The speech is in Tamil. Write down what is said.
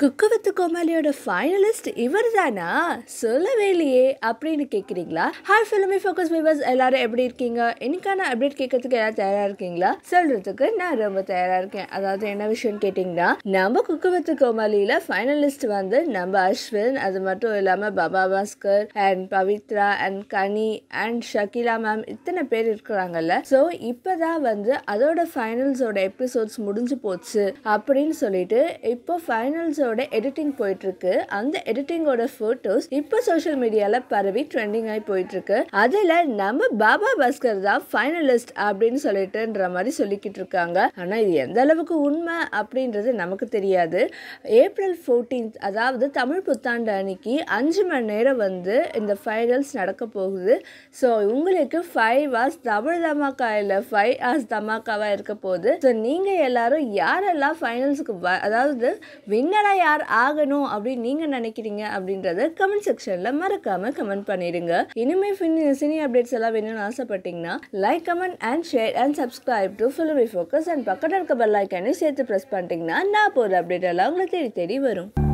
குக்கு வித்து கோமாலியோட ஃபைனலிஸ்ட் இவர் தானா சொல்லவே இல்லையே அப்படின்னு கேட்குறீங்களா ஹாய் ஃபிலிமி ஃபோக்கஸ் வீவர்ஸ் எல்லாரும் எப்படி இருக்கீங்க இன்னைக்கான அப்டேட் கேட்கறதுக்கு எல்லாரும் தயாராக இருக்கீங்களா சொல்கிறதுக்கு நான் ரொம்ப தயாராக இருக்கேன் அதாவது என்ன விஷயம்னு கேட்டிங்கன்னா நம்ம குக்கு வித் கோமாலியில் ஃபைனலிஸ்ட் வந்து நம்ம அஸ்வின் அது மட்டும் இல்லாமல் Baba Bhaskar and Pavithra and Kani and Shakeela ma'am இத்தனை பேர் இருக்கிறாங்கல்ல ஸோ இப்போ தான் வந்து அதோட ஃபைனல்ஸோட எபிசோட்ஸ் முடிஞ்சு போச்சு அப்படின்னு சொல்லிட்டு இப்போ ஃபைனல்ஸோட வீடியோஸோட எடிட்டிங் போயிட்டுருக்கு அந்த எடிட்டிங்கோட ஃபோட்டோஸ் இப்போ சோஷியல் மீடியாவில் பரவி ட்ரெண்டிங் ஆகி போயிட்டுருக்கு அதில் நம்ம பாபா பாஸ்கர் தான் ஃபைனலிஸ்ட் அப்படின்னு சொல்லிட்டுன்ற மாதிரி சொல்லிக்கிட்டு இருக்காங்க ஆனால் இது எந்த அளவுக்கு உண்மை அப்படின்றது நமக்கு தெரியாது ஏப்ரல் ஃபோர்டீன்த் அதாவது தமிழ் புத்தாண்டு அன்னைக்கு அஞ்சு மணி நேரம் வந்து இந்த ஃபைனல்ஸ் நடக்க போகுது ஸோ உங்களுக்கு ஃபைவ் ஹார்ஸ் தமிழ் தமாக்கா இல்லை ஃபைவ் ஹார்ஸ் தமாக்காவாக இருக்க போகுது ஸோ நீங்கள் எல்லாரும் யாரெல்லாம் ஃபைனல்ஸுக்கு அதாவது வின்னராக யார் ஆகணும் அப்படின்னு நீங்கள் நினைக்கிறீங்க அப்படின்றத கமெண்ட் செக்ஷனில் மறக்காமல் கமெண்ட் பண்ணிடுங்க இனிமேல் சினி அப்டேட்ஸ் எல்லாம் வேணும்னு ஆசைப்பட்டீங்கன்னா like comment and share and subscribe to filmy focus and பக்கத்தில் இருக்க பெல் ஐக்கானே சேர்த்து ப்ரெஸ் பண்ணிட்டீங்கன்னா நான் போகிற அப்டேட் எல்லாம் உங்களுக்கு தேடி தேடி வரும்